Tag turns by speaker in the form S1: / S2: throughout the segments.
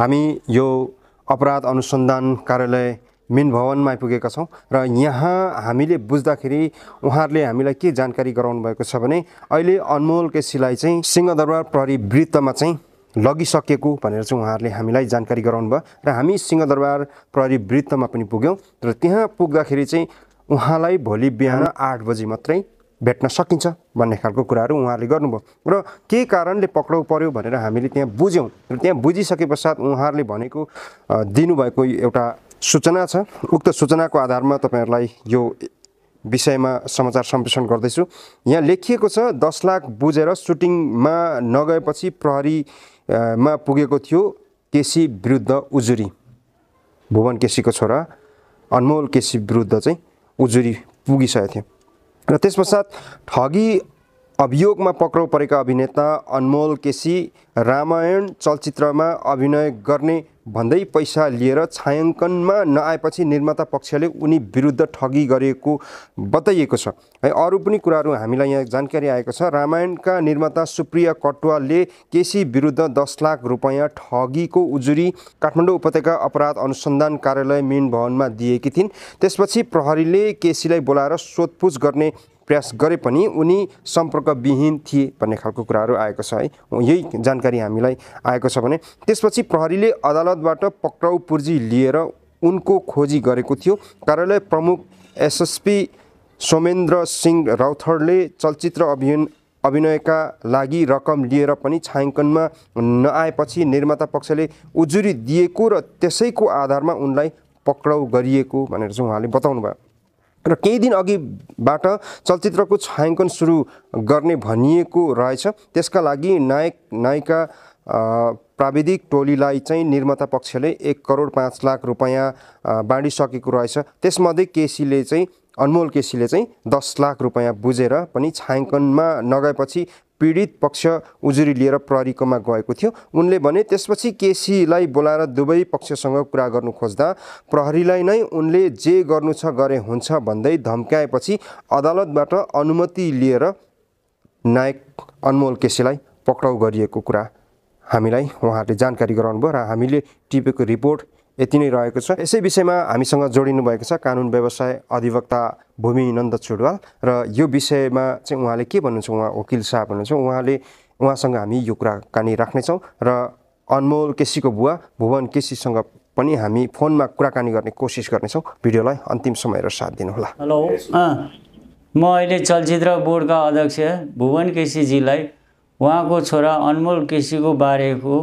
S1: हामी यो अपराध अनुसन्धान कार्यालय मेन भवनमा आइपुगेका छौँ र यहाँ हामीले बुझ्दाखेरि उहाँहरूले हामीलाई के जानकारी गराउनु भएको छ भने अहिले अनमोल केसीलाई चाहिँ सिंहदरबार प्रहरी वृत्तमा चाहिँ लगिसकेको भनेर चाहिँ उहाँहरूले हामीलाई जानकारी गराउनु भयो र हामी सिंहदरबार प्रहरी वृत्तमा पनि पुग्यौँ र त्यहाँ पुग्दाखेरि चाहिँ उहाँलाई भोलि बिहान आठ बजी मात्रै भेट्न सकिन्छ भन्ने खालको कुराहरू उहाँले गर्नुभयो र के कारणले पक्राउ पर्यो भनेर हामीले त्यहाँ बुझ्यौँ र त्यहाँ बुझिसके पश्चात उहाँहरूले भनेको दिनुभएको एउटा सूचना छ उक्त सूचनाको आधारमा तपाईँहरूलाई यो विषयमा समाचार सम्प्रेषण गर्दैछु यहाँ लेखिएको छ दस लाख बुझेर सुटिङमा नगएपछि प्रहरीमा पुगेको थियो केसी विरुद्ध उजुरी भुवन केसीको छोरा अनमोल केसी विरुद्ध चाहिँ उजुरी पुगिसकेको थियो र त्यस पश्चात ठगी अभियोगमा पक्राउ परेका अभिनेता अनमोल केसी रामायण चलचित्रमा अभिनय गर्ने भन्दै पैसा लिएर छायाङ्कनमा नआएपछि निर्माता पक्षले उनी विरुद्ध ठगी गरेको बताइएको छ है अरू पनि कुराहरू हामीलाई यहाँ जानकारी आएको छ रामायणका निर्माता सुप्रिया कटुवालले केसी विरुद्ध दस लाख रुपियाँ ठगीको उजुरी काठमाडौँ उपत्यका अपराध अनुसन्धान कार्यालय मेन भवनमा दिएकी थिइन् त्यसपछि प्रहरीले केसीलाई बोलाएर सोधपुछ गर्ने प्रयास गरे पनि उनी सम्पर्कविहीन थिए भन्ने खालको कुराहरू आएको छ है यही जानकारी जानकारी हामीलाई आएको छ भने त्यसपछि प्रहरीले अदालतबाट पक्राउ पुर्जी लिएर उनको खोजी गरेको थियो कार्यालय प्रमुख एसएसपी सोमेन्द्र सिंह राउथडले चलचित्र अभियन अभिनयका लागि रकम लिएर पनि छायाङ्कनमा नआएपछि निर्माता पक्षले उजुरी दिएको र त्यसैको आधारमा उनलाई पक्राउ गरिएको भनेर चाहिँ उहाँले बताउनुभयो र केही दिन अघिबाट चलचित्रको छायाङ्कन सुरु गर्ने भनिएको रहेछ त्यसका लागि नायक नायिका प्राविधिक टोलीलाई चाहिँ निर्माता पक्षले एक करोड पाँच लाख रुपियाँ बाँडिसकेको रहेछ त्यसमध्ये केसीले चाहिँ अनमोल केसीले चाहिँ दस लाख रुपियाँ बुझेर पनि छायाङ्कनमा नगएपछि पीडित पक्ष उजुरी लिएर प्रहरीकोमा गएको थियो उनले भने त्यसपछि केसीलाई बोलाएर दुवै पक्षसँग कुरा गर्नु खोज्दा प्रहरीलाई नै उनले जे गर्नु छ गरे हुन्छ भन्दै धम्काएपछि अदालतबाट अनुमति लिएर नायक अनमोल केसीलाई पक्राउ गरिएको कुरा हामीलाई उहाँहरूले जानकारी गराउनु भयो र हामीले टिपेको रिपोर्ट यति नै रहेको छ यसै विषयमा हामीसँग जोडिनु भएको छ कानुन व्यवसाय अधिवक्ता भूमि नन्द चुडवाल र यो विषयमा चाहिँ उहाँले के भन्नुहुन्छ उहाँ वकिल साहब हुनुहुन्छ उहाँले उहाँसँग हामी यो कुराकानी राख्नेछौँ र अनमोल केसीको बुवा भुवन केसीसँग पनि हामी फोनमा कुराकानी गर्ने कोसिस गर्नेछौँ भिडियोलाई अन्तिम समय र साथ दिनुहोला
S2: हेलो म अहिले चलचित्र बोर्डका अध्यक्ष भुवन केसीजीलाई उहाँको छोरा अनमोल केसीको बारेको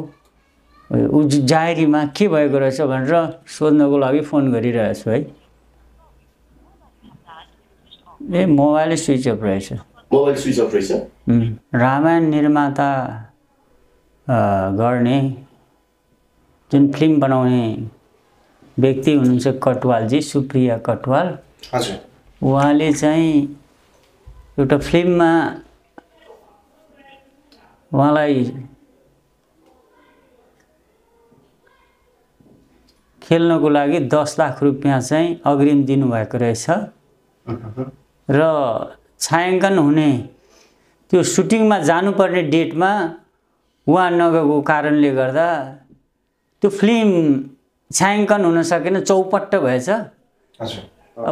S2: ऊ जाहेरीमा के भएको रहेछ भनेर सोध्नको लागि फोन गरिरहेछु है ए मोबाइल स्विच अफ रहेछ
S1: मोबाइल स्विच अफ रहेछ
S2: रामायण निर्माता गर्ने जुन फिल्म बनाउने व्यक्ति हुनुहुन्छ कटवालजी सुप्रिया कटवाल उहाँले चाहिँ एउटा फिल्ममा उहाँलाई खेल्नको लागि दस लाख रुपियाँ चाहिँ अग्रिम दिनुभएको रहेछ र छायाङ्कन हुने त्यो सुटिङमा जानुपर्ने डेटमा उहाँ नगएको कारणले गर्दा त्यो फिल्म छायाङ्कन हुन सकेन चौपट्ट भएछ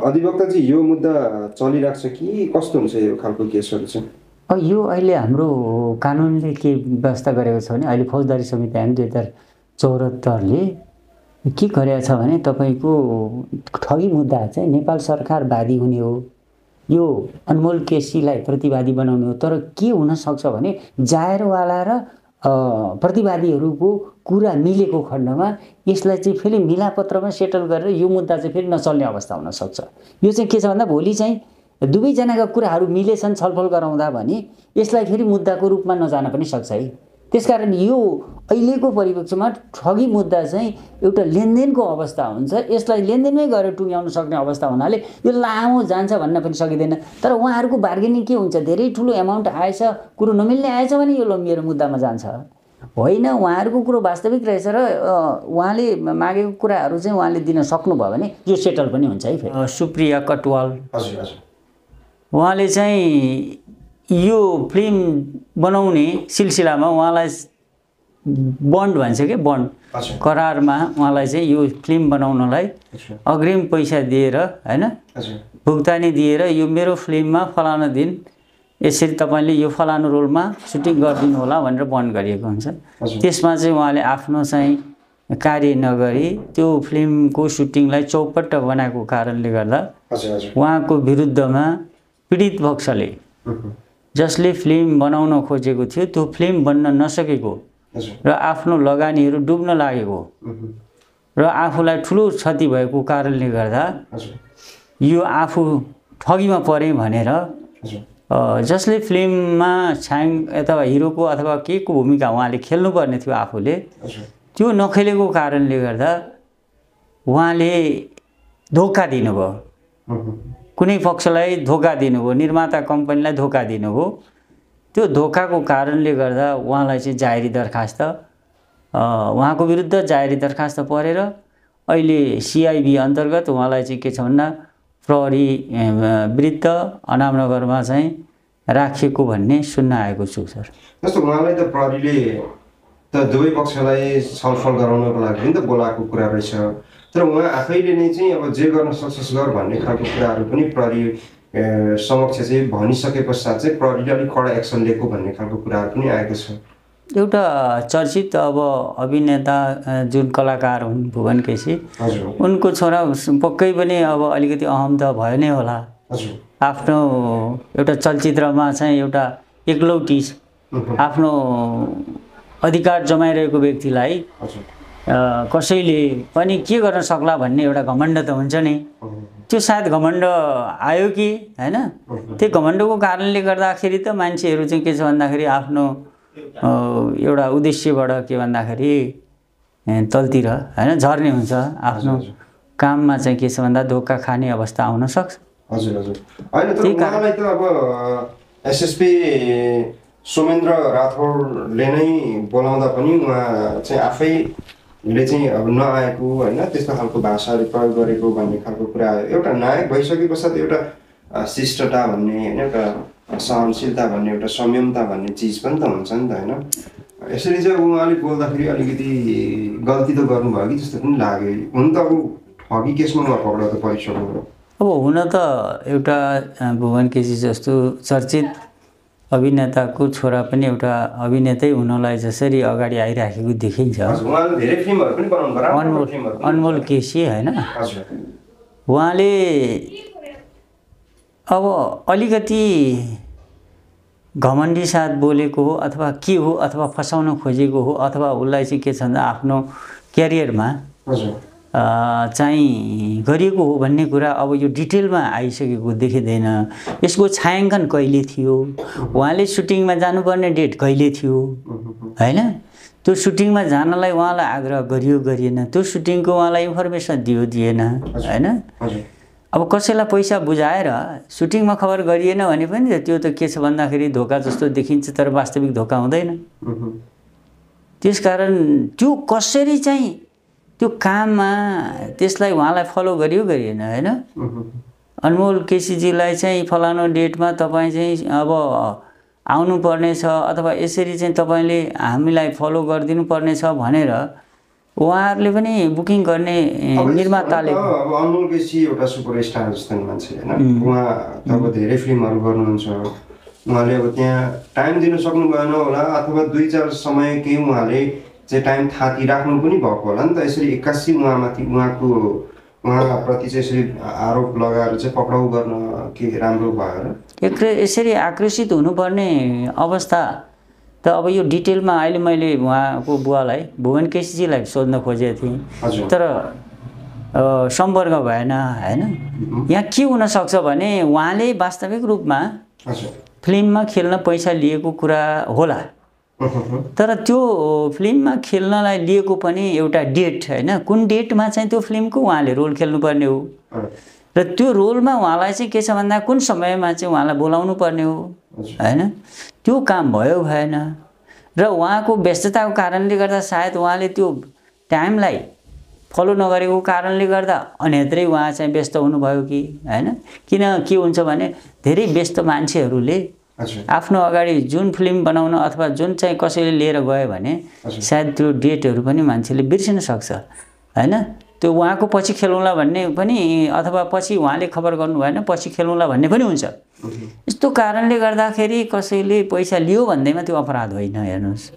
S1: अधिवक्ताजी यो मुद्दा चलिरहेको छ कि कस्तो हुन्छ यो खालको केसहरू चाहिँ
S2: यो अहिले हाम्रो कानुनले के व्यवस्था गरेको छ भने अहिले फौजदारी संहिता दुई हजार चौहत्तरले के गरेछ भने तपाईँको ठगी मुद्दा चाहिँ नेपाल सरकार सरकारवादी हुने हो यो अनमोल केसीलाई प्रतिवादी बनाउने हो तर के हुनसक्छ भने जायरवाला र प्रतिवादीहरूको कुरा मिलेको खण्डमा यसलाई चाहिँ फेरि मिलापत्रमा सेटल गरेर यो मुद्दा चाहिँ फेरि नचल्ने अवस्था हुनसक्छ यो चाहिँ के छ भन्दा भोलि चाहिँ दुवैजनाका कुराहरू मिलेछन् छलफल गराउँदा भने यसलाई फेरि मुद्दाको रूपमा नजान पनि सक्छ है त्यसकारण यो अहिलेको परिप्रेक्ष्यमा ठगी मुद्दा चाहिँ एउटा लेनदेनको अवस्था हुन्छ यसलाई लेनदेनमै गएर टुङ्ग्याउन सक्ने अवस्था हुनाले यो लामो जान्छ भन्न पनि सकिँदैन तर उहाँहरूको बार्गेनिङ के हुन्छ धेरै ठुलो एमाउन्ट आएछ कुरो नमिल्ने आएछ भने यो मेरो मुद्दामा जान्छ होइन उहाँहरूको कुरो वास्तविक रहेछ र उहाँले मागेको कुराहरू चाहिँ उहाँले दिन सक्नुभयो भने यो सेटल पनि हुन्छ है फेरि सुप्रिया कटवाल हजुर हजुर उहाँले चाहिँ यो फिल्म बनाउने सिलसिलामा उहाँलाई बन्ड भन्छ कि बन्ड करारमा उहाँलाई चाहिँ यो फिल्म बनाउनलाई अग्रिम पैसा दिएर होइन भुक्तानी दिएर यो मेरो फिल्ममा फलानु दिन यसरी तपाईँले यो फलानु रोलमा सुटिङ गरिदिनु होला भनेर बन्ड गरिएको हुन्छ त्यसमा चाहिँ उहाँले आफ्नो चाहिँ कार्य नगरी त्यो फिल्मको सुटिङलाई चौपट्ट बनाएको कारणले गर्दा उहाँको विरुद्धमा पीडित पक्षले जसले फिल्म बनाउन खोजेको थियो त्यो फिल्म बन्न नसकेको र आफ्नो लगानीहरू डुब्न लागेको र आफूलाई ठुलो क्षति भएको कारणले गर्दा यो आफू ठगीमा परे भनेर जसले फिल्ममा छ्याङ अथवा हिरोको अथवा के को भूमिका उहाँले खेल्नुपर्ने थियो आफूले त्यो नखेलेको कारणले गर्दा उहाँले धोका दिनुभयो कुनै पक्षलाई धोका दिनुभयो निर्माता कम्पनीलाई धोका दिनुभयो त्यो धोकाको कारणले गर्दा उहाँलाई चाहिँ जाहेरी दरखास्त उहाँको विरुद्ध जाहेरी दरखास्त परेर अहिले सिआइबी अन्तर्गत उहाँलाई चाहिँ के छ भन्दा प्रहरी वृत्त अनामनगरमा चाहिँ राखिएको भन्ने सुन्न आएको छु सर
S1: जस्तो उहाँलाई त प्रहरीले त दुवै पक्षलाई छलफल गराउनको लागि त बोलाएको कुरा रहेछ तर उहाँ आफैले नै चाहिँ अब जे गर्न सक्सेस गर भन्ने खालको कुराहरू पनि प्रहरी समक्ष चाहिँ भनिसके पश्चात चाहिँ प्रहरीले अलिक कडा एक्सन लिएको भन्ने खालको कुराहरू पनि आएको छ
S2: एउटा चर्चित अब अभिनेता जुन कलाकार हुन् भुवन केसी उनको छोरा पक्कै पनि अब अलिकति अहम त भयो नै होला आफ्नो एउटा चलचित्रमा चाहिँ एउटा एक्लौटी आफ्नो अधिकार जमाइरहेको व्यक्तिलाई कसैले पनि के गर्न सक्ला भन्ने एउटा घमण्ड त हुन्छ नि त्यो सायद घमण्ड आयो कि होइन त्यो घमण्डको कारणले गर्दाखेरि त मान्छेहरू चाहिँ के छ भन्दाखेरि आफ्नो एउटा उद्देश्यबाट के भन्दाखेरि तलतिर होइन झर्ने हुन्छ आफ्नो काममा चाहिँ के छ भन्दा धोका खाने अवस्था आउन सक्छ हजुर हजुर होइन
S1: त अब एसएसपी सोमेन्द्र राठौडले नै बोलाउँदा पनि उहाँ चाहिँ आफै ले चाहिँ अब नआएको होइन त्यस्तो खालको भाषाहरू प्रयोग गरेको भन्ने खालको कुरा आयो एउटा नायक भइसके पश्चात एउटा शिष्टता भन्ने होइन एउटा सहनशीलता भन्ने एउटा संयमता भन्ने चिज पनि त हुन्छ नि त होइन यसरी चाहिँ अब उहाँले बोल्दाखेरि अलिकति गल्ती त गर्नुभयो कि जस्तो पनि लाग्यो हुन त अब ठगी केसमा उहाँ त परिसक्यो
S2: अब हुन त एउटा भुवन केसी जस्तो चर्चित अभिनेताको छोरा पनि एउटा अभिनेतै हुनलाई जसरी अगाडि आइराखेको देखिन्छ
S1: अनमोल
S2: अनमोल केसी होइन
S1: उहाँले
S2: अब अलिकति घमण्डी साथ बोलेको हो अथवा के हो अथवा फसाउन खोजेको हो अथवा उसलाई चाहिँ के छ भन्दा आफ्नो क्यारियरमा चाहिँ गरिएको हो भन्ने कुरा अब यो डिटेलमा आइसकेको देखिँदैन यसको छायाङ्कन कहिले थियो उहाँले सुटिङमा जानुपर्ने डेट कहिले थियो होइन त्यो सुटिङमा जानलाई उहाँलाई आग्रह गरियो गरिएन त्यो सुटिङको उहाँलाई इन्फर्मेसन दियो दिएन होइन अब कसैलाई पैसा बुझाएर सुटिङमा खबर गरिएन भने पनि त्यो त के छ भन्दाखेरि धोका जस्तो देखिन्छ तर वास्तविक धोका हुँदैन त्यस कारण त्यो कसरी चाहिँ त्यो काममा त्यसलाई उहाँलाई फलो गरियो गरिएन होइन अनमोल केसीजीलाई चाहिँ फलानु डेटमा तपाईँ चाहिँ अब आउनु आउनुपर्नेछ अथवा यसरी चाहिँ तपाईँले हामीलाई फलो गरिदिनु पर्नेछ भनेर उहाँहरूले पनि बुकिङ गर्ने निर्माताले अब
S1: अनमोल केसी एउटा सुपरस्टार जस्तो मान्छे होइन उहाँ अब धेरै फिल्महरू गर्नुहुन्छ उहाँले अब त्यहाँ टाइम दिनु सक्नु भएन होला अथवा दुई चार समय केही उहाँले चाहिँ टाइम राख्नु पनि भएको होला नि त यसरी एक्कासी उहाँमाथि उहाँको उहाँप्रति चाहिँ यसरी आरोप लगाएर चाहिँ पक्राउ गर्न के राम्रो भएर
S2: एक यसरी आकर्षित हुनुपर्ने अवस्था त अब यो डिटेलमा अहिले मैले उहाँको बुवालाई भुवन केसीजीलाई सोध्न खोजेको थिएँ तर सम्पर्क भएन होइन यहाँ के हुनसक्छ भने उहाँले वास्तविक रूपमा फिल्ममा खेल्न पैसा लिएको कुरा होला तर त्यो फिल्ममा खेल्नलाई लिएको पनि एउटा डेट होइन कुन डेटमा चाहिँ त्यो फिल्मको उहाँले रोल खेल्नुपर्ने हो र त्यो रोलमा उहाँलाई चाहिँ के छ भन्दा कुन समयमा चाहिँ उहाँलाई बोलाउनु पर्ने हो होइन त्यो काम भयो भएन र उहाँको व्यस्तताको कारणले गर्दा सायद उहाँले त्यो टाइमलाई फलो नगरेको कारणले गर्दा अन्यत्रै उहाँ चाहिँ व्यस्त हुनुभयो कि होइन किन के हुन्छ भने धेरै व्यस्त मान्छेहरूले आफ्नो अगाडि जुन फिल्म बनाउन अथवा जुन चाहिँ कसैले लिएर गयो भने सायद त्यो डेटहरू पनि मान्छेले बिर्सिन सक्छ होइन त्यो उहाँको पछि खेलौँला भन्ने पनि अथवा पछि उहाँले खबर गर्नु भएन पछि खेलौँला भन्ने पनि हुन्छ यस्तो कारणले गर्दाखेरि कसैले पैसा लियो भन्दैमा त्यो अपराध होइन हेर्नुहोस्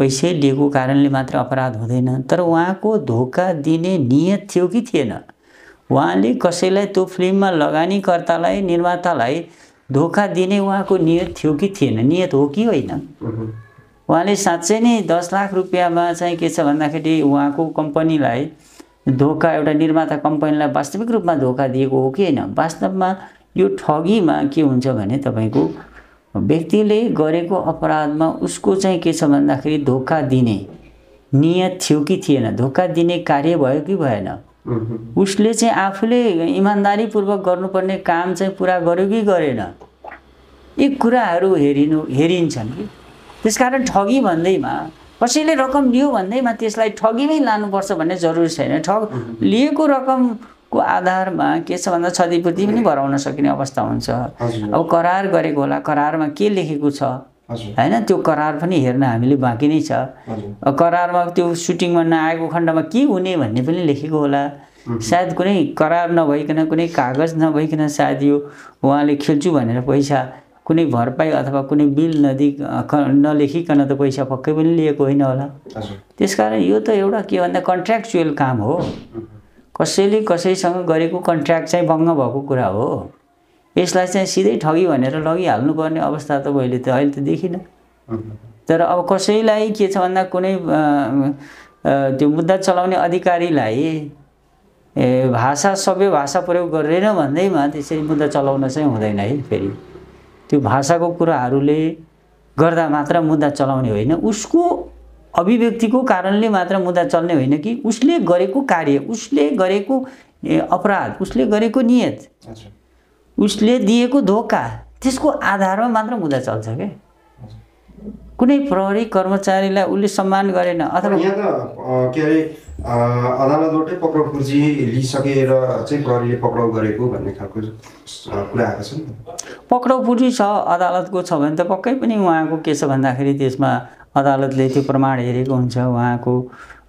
S2: पैसै लिएको कारणले मात्र अपराध हुँदैन तर उहाँको धोका दिने नियत थियो कि थिएन उहाँले कसैलाई त्यो फिल्ममा लगानीकर्तालाई निर्मातालाई धोका दिने उहाँको नियत थियो कि थिएन नियत हो कि होइन उहाँले साँच्चै नै दस लाख रुपियाँमा चाहिँ के छ भन्दाखेरि उहाँको कम्पनीलाई धोका एउटा निर्माता कम्पनीलाई वास्तविक रूपमा धोका दिएको हो कि होइन वास्तवमा यो ठगीमा के हुन्छ भने तपाईँको व्यक्तिले गरेको अपराधमा उसको चाहिँ के छ भन्दाखेरि धोका दिने नियत थियो कि थिएन धोका दिने कार्य भयो कि भएन उसले चाहिँ आफूले इमान्दारीपूर्वक गर्नुपर्ने काम चाहिँ पुरा गर्यो कि गरेन यी कुराहरू हेरिनु हेरिन्छन् कि त्यस कारण ठगी भन्दैमा कसैले रकम लियो भन्दैमा त्यसलाई ठगीमै लानुपर्छ भन्ने जरुरी छैन ठग लिएको रकमको आधारमा के छ भन्दा क्षतिपूर्ति पनि भराउन सकिने अवस्था हुन्छ अब करार गरेको होला करारमा के लेखेको छ होइन त्यो करार पनि हेर्न हामीले बाँकी नै छ करारमा त्यो सुटिङमा नआएको खण्डमा के हुने भन्ने पनि लेखेको होला सायद कुनै करार नभइकन कुनै कागज नभइकन सायद यो उहाँले खेल्छु भनेर पैसा कुनै भरपाई अथवा कुनै बिल नदि नलेखिकन त पैसा पक्कै पनि लिएको होइन होला त्यसकारण यो त एउटा के भन्दा कन्ट्र्याक्चुअल काम हो कसैले कसैसँग गरेको कन्ट्र्याक्ट चाहिँ भङ्ग भएको कुरा हो यसलाई चाहिँ सिधै ठगी भनेर लगिहाल्नुपर्ने अवस्था त मैले त अहिले त देखिनँ तर अब कसैलाई के छ भन्दा कुनै त्यो मुद्दा चलाउने अधिकारीलाई ए भाषा सबै भाषा प्रयोग गरेन भन्दैमा त्यसरी मुद्दा चलाउन चाहिँ हुँदैन है फेरि त्यो भाषाको कुराहरूले गर्दा मात्र मुद्दा चलाउने होइन उसको अभिव्यक्तिको कारणले मात्र मुद्दा चल्ने होइन कि उसले गरेको कार्य उसले गरेको अपराध उसले गरेको नियत उसले दिएको धोका त्यसको आधारमा मात्र मुद्दा चल्छ क्या कुनै प्रहरी कर्मचारीलाई उसले सम्मान गरेन अथवा यहाँ त
S1: के अरे अदालतबाटै पक्राउ पुर्जी लिइसकेर चाहिँ प्रहरीले पक्राउ गरेको भन्ने खालको कुरा आएको छ नि
S2: पक्राउ पुर्जी छ अदालतको छ भने त पक्कै पनि उहाँको के छ भन्दाखेरि त्यसमा अदालतले त्यो प्रमाण हेरेको हुन्छ उहाँको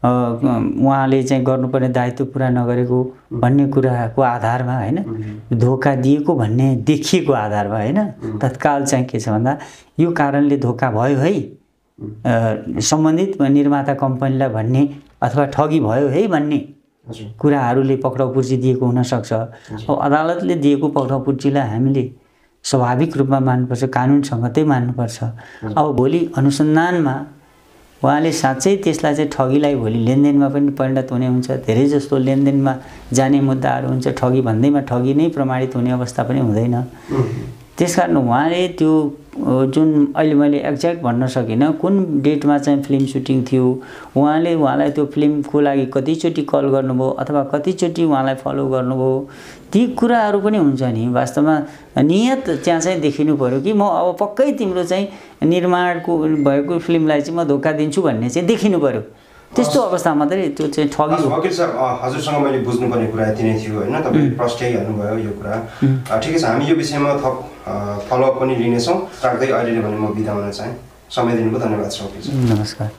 S2: उहाँले चाहिँ गर्नुपर्ने दायित्व पुरा नगरेको भन्ने कुराको आधारमा होइन धोका दिएको भन्ने देखिएको आधारमा होइन तत्काल चाहिँ के छ भन्दा यो कारणले धोका भयो है सम्बन्धित निर्माता कम्पनीलाई भन्ने अथवा ठगी भयो है भन्ने कुराहरूले पक्राउ पुर्ची दिएको हुनसक्छ अब अदालतले दिएको पक्राउ पुर्चीलाई हामीले स्वाभाविक रूपमा मान्नुपर्छ कानुनसँग त्यही मान्नुपर्छ अब भोलि अनुसन्धानमा उहाँले साँच्चै त्यसलाई चाहिँ ठगीलाई भोलि लेनदेनमा पनि परिणत हुने हुन्छ धेरै जस्तो लेनदेनमा जाने मुद्दाहरू हुन्छ ठगी भन्दैमा ठगी नै प्रमाणित हुने अवस्था पनि हुँदैन त्यस कारण उहाँले त्यो जुन अहिले मैले एक्ज्याक्ट भन्न सकिनँ कुन डेटमा चाहिँ फिल्म सुटिङ थियो उहाँले उहाँलाई त्यो फिल्मको लागि कतिचोटि कल गर्नुभयो अथवा कतिचोटि उहाँलाई फलो गर्नुभयो ती कुराहरू पनि हुन्छ नि वास्तवमा नियत त्यहाँ चाहिँ देखिनु पऱ्यो कि म अब पक्कै तिम्रो चाहिँ निर्माणको भएको फिल्मलाई चाहिँ म धोका दिन्छु भन्ने चाहिँ देखिनु पऱ्यो त्यस्तो अवस्थामा मात्रै त्यो चाहिँ ठगी वकिल
S1: सर हजुरसँग मैले बुझ्नुपर्ने कुरा यति नै थियो होइन तपाईँले हेर्नुभयो यो कुरा ठिकै छ हामी यो विषयमा थप फलोअप पनि लिनेछौँ राख्दै अहिले भने म बिदा हुन चाहेँ समय दिनुभयो धन्यवाद सर
S2: नमस्कार